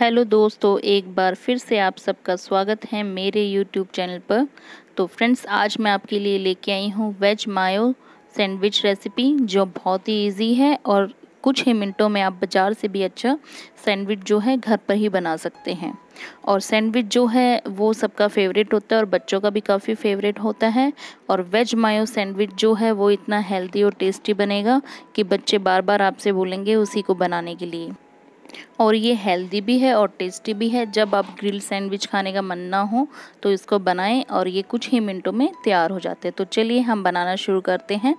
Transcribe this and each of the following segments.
hello दोस्तों एक बार फिर से आप सबका स्वागत है मेरे यूट्यूब चैनल पर तो फ्रेंड्स आज मैं आपके लिए लेके आई हूँ वेज मायो सैंडविच रेसिपी जो बहुत ही इजी है और कुछ ही मिनटों में आप बाज़ार से भी अच्छा सैंडविच जो है घर पर ही बना सकते हैं और सैंडविच जो है वो सबका फेवरेट होता है और बच्चों का भी काफ़ी फेवरेट होता है और वेज मायो सैंडविच जो है वो इतना हेल्दी और टेस्टी बनेगा कि बच्चे बार बार आपसे बोलेंगे उसी को बनाने के लिए और ये हेल्दी भी है और टेस्टी भी है जब आप ग्रिल सैंडविच खाने का मन ना हो तो इसको बनाएं और ये कुछ ही मिनटों में तैयार हो जाते हैं तो चलिए हम बनाना शुरू करते हैं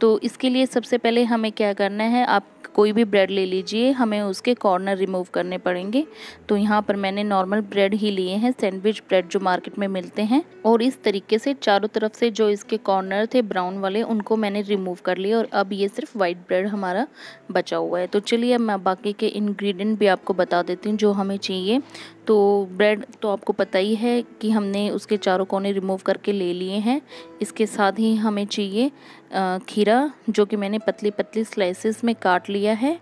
तो इसके लिए सबसे पहले हमें क्या करना है आप कोई भी ब्रेड ले लीजिए हमें उसके कॉर्नर रिमूव करने पड़ेंगे तो यहाँ पर मैंने नॉर्मल ब्रेड ही लिए हैं सैंडविच ब्रेड जो मार्केट में मिलते हैं और इस तरीके से चारों तरफ से जो इसके कॉर्नर थे ब्राउन वाले उनको मैंने रिमूव कर लिए और अब ये सिर्फ वाइट ब्रेड हमारा बचा हुआ है तो चलिए अब मैं बाकी के इन्ग्रीडियंट भी आपको बता देती हूँ जो हमें चाहिए तो ब्रेड तो आपको पता ही है कि हमने उसके चारों कोने रिमूव करके ले लिए हैं इसके साथ ही हमें चाहिए खीरा जो कि मैंने पतली पतली स्लाइसेस में काट लिया है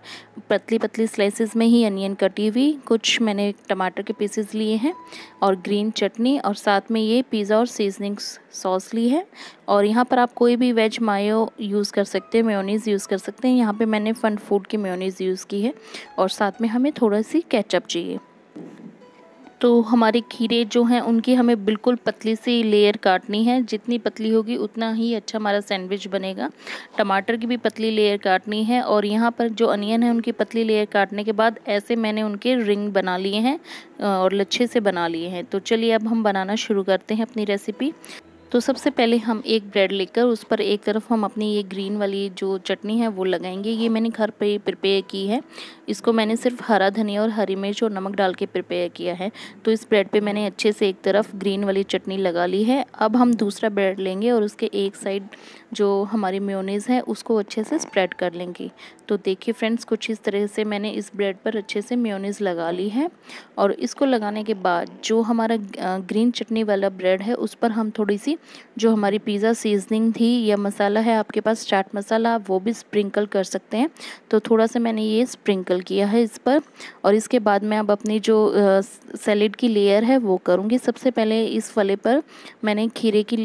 पतली पतली स्लाइसेस में ही अनियन कटी हुई कुछ मैंने टमाटर के पीसेस लिए हैं और ग्रीन चटनी और साथ में ये पिज़्ज़ा और सीजनिंग सॉस ली है और यहाँ पर आप कोई भी वेज मायो यूज़ कर सकते हैं मेयोनीज़ यूज़ कर सकते हैं यहाँ पर मैंने फ़न फूड की मेयोनीज़ यूज़ की है और साथ में हमें थोड़ा सी कैचअप चाहिए तो हमारे खीरे जो हैं उनकी हमें बिल्कुल पतली सी लेयर काटनी है जितनी पतली होगी उतना ही अच्छा हमारा सैंडविच बनेगा टमाटर की भी पतली लेयर काटनी है और यहाँ पर जो अनियन है उनकी पतली लेयर काटने के बाद ऐसे मैंने उनके रिंग बना लिए हैं और लच्छे से बना लिए हैं तो चलिए अब हम बनाना शुरू करते हैं अपनी रेसिपी तो सबसे पहले हम एक ब्रेड लेकर उस पर एक तरफ हम अपनी ये ग्रीन वाली जो चटनी है वो लगाएंगे ये मैंने घर पे प्रिपेयर की है इसको मैंने सिर्फ हरा धनिया और हरी मिर्च और नमक डाल के प्रिपेयर किया है तो इस ब्रेड पे मैंने अच्छे से एक तरफ ग्रीन वाली चटनी लगा ली है अब हम दूसरा ब्रेड लेंगे और उसके एक साइड जो हमारी मेयोनीज़ है उसको अच्छे से स्प्रेड कर लेंगी तो देखिए फ्रेंड्स कुछ इस तरह से मैंने इस ब्रेड पर अच्छे से मेयोनीज़ लगा ली है और इसको लगाने के बाद जो हमारा ग्रीन चटनी वाला ब्रेड है उस पर हम थोड़ी सी जो हमारी पिज़्ज़ा सीजनिंग थी या मसाला है आपके पास चाट मसाला वो भी स्प्रिंकल कर सकते हैं तो थोड़ा सा मैंने ये स्प्रिंकल किया है इस पर और इसके बाद मैं अब अपनी जो सैलेड की लेयर है वो करूँगी सबसे पहले इस फले पर मैंने खीरे की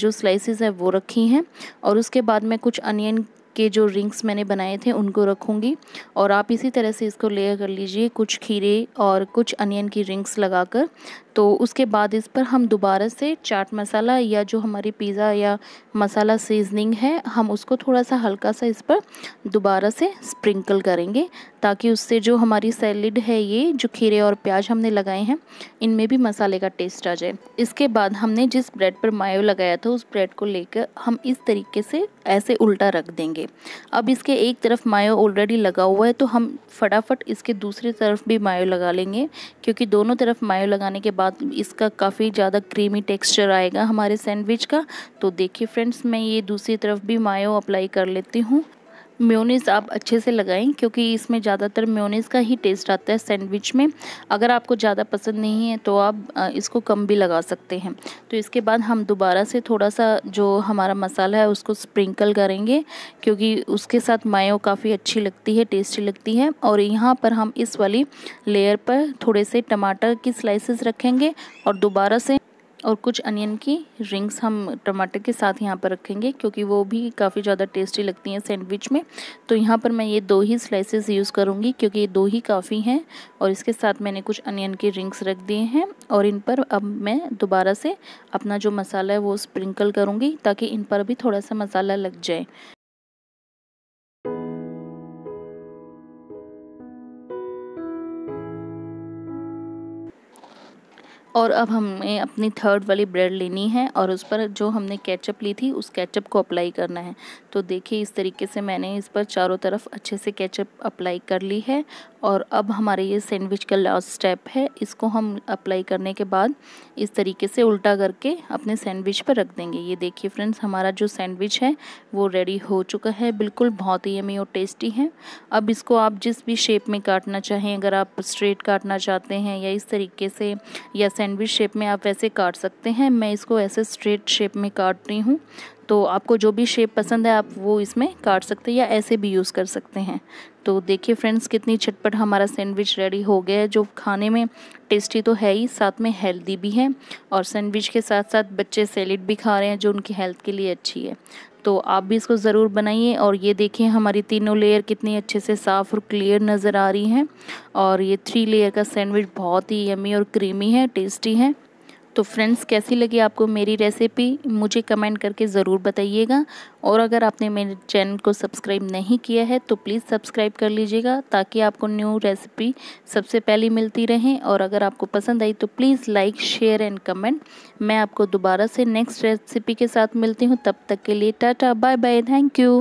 जो स्लाइसिस है वो रखी हैं और उसके बाद मैं कुछ अनियन के जो रिंग्स मैंने बनाए थे उनको रखूँगी और आप इसी तरह से इसको लेयर कर लीजिए कुछ खीरे और कुछ अनियन की रिंग्स लगाकर तो उसके बाद इस पर हम दोबारा से चाट मसाला या जो हमारी पिज़्ज़ा या मसाला सीजनिंग है हम उसको थोड़ा सा हल्का सा इस पर दोबारा से स्प्रिंकल करेंगे ताकि उससे जो हमारी सैलड है ये जो खीरे और प्याज हमने लगाए हैं इनमें भी मसाले का टेस्ट आ जाए इसके बाद हमने जिस ब्रेड पर मायो लगाया था उस ब्रेड को लेकर हम इस तरीके से ऐसे उल्टा रख देंगे अब इसके एक तरफ मायो ऑलरेडी लगा हुआ है तो हम फटाफट इसके दूसरी तरफ भी मायो लगा लेंगे क्योंकि दोनों तरफ मायो लगाने के बाद इसका काफ़ी ज़्यादा क्रीमी टेक्सचर आएगा हमारे सैंडविच का तो देखिए फ्रेंड्स मैं ये दूसरी तरफ भी मायो अप्लाई कर लेती हूँ म्योनीस आप अच्छे से लगाएं क्योंकि इसमें ज़्यादातर म्योनीस का ही टेस्ट आता है सैंडविच में अगर आपको ज़्यादा पसंद नहीं है तो आप इसको कम भी लगा सकते हैं तो इसके बाद हम दोबारा से थोड़ा सा जो हमारा मसाला है उसको स्प्रिंकल करेंगे क्योंकि उसके साथ मायो काफ़ी अच्छी लगती है टेस्टी लगती है और यहाँ पर हम इस वाली लेयर पर थोड़े से टमाटर की स्लाइसिस रखेंगे और दोबारा से और कुछ अनियन की रिंग्स हम टमाटर के साथ यहाँ पर रखेंगे क्योंकि वो भी काफ़ी ज़्यादा टेस्टी लगती हैं सैंडविच में तो यहाँ पर मैं ये दो ही स्लाइसेस यूज़ करूँगी क्योंकि ये दो ही काफ़ी हैं और इसके साथ मैंने कुछ अनियन के रिंग्स रख दिए हैं और इन पर अब मैं दोबारा से अपना जो मसाला है वो स्प्रिंकल करूँगी ताकि इन पर भी थोड़ा सा मसाला लग जाए और अब हमें अपनी थर्ड वाली ब्रेड लेनी है और उस पर जो हमने केचप ली थी उस केचप को अप्लाई करना है तो देखिए इस तरीके से मैंने इस पर चारों तरफ अच्छे से केचप अप्लाई कर ली है और अब हमारे ये सैंडविच का लास्ट स्टेप है इसको हम अप्लाई करने के बाद इस तरीके से उल्टा करके अपने सैंडविच पर रख देंगे ये देखिए फ्रेंड्स हमारा जो सैंडविच है वो रेडी हो चुका है बिल्कुल बहुत ही अमी और टेस्टी है अब इसको आप जिस भी शेप में काटना चाहें अगर आप स्ट्रेट काटना चाहते हैं या इस तरीके से या सैंडविच शेप में आप वैसे काट सकते हैं मैं इसको ऐसे स्ट्रेट शेप में काट रही हूँ तो आपको जो भी शेप पसंद है आप वो इसमें काट सकते हैं या ऐसे भी यूज़ कर सकते हैं तो देखिए फ्रेंड्स कितनी छटपट हमारा सैंडविच रेडी हो गया है जो खाने में टेस्टी तो है ही साथ में हेल्दी भी है और सैंडविच के साथ साथ बच्चे सैलड भी खा रहे हैं जो उनकी हेल्थ के लिए अच्छी है तो आप भी इसको ज़रूर बनाइए और ये देखिए हमारी तीनों लेयर कितनी अच्छे से साफ़ और क्लियर नज़र आ रही हैं और ये थ्री लेयर का सैंडविच बहुत ही यमी और क्रीमी है टेस्टी है तो फ्रेंड्स कैसी लगी आपको मेरी रेसिपी मुझे कमेंट करके ज़रूर बताइएगा और अगर आपने मेरे चैनल को सब्सक्राइब नहीं किया है तो प्लीज़ सब्सक्राइब कर लीजिएगा ताकि आपको न्यू रेसिपी सबसे पहले मिलती रहें और अगर आपको पसंद आई तो please like share and comment मैं आपको दोबारा से नेक्स्ट रेसिपी के साथ मिलती हूँ तब तक के लिए tata bye bye thank you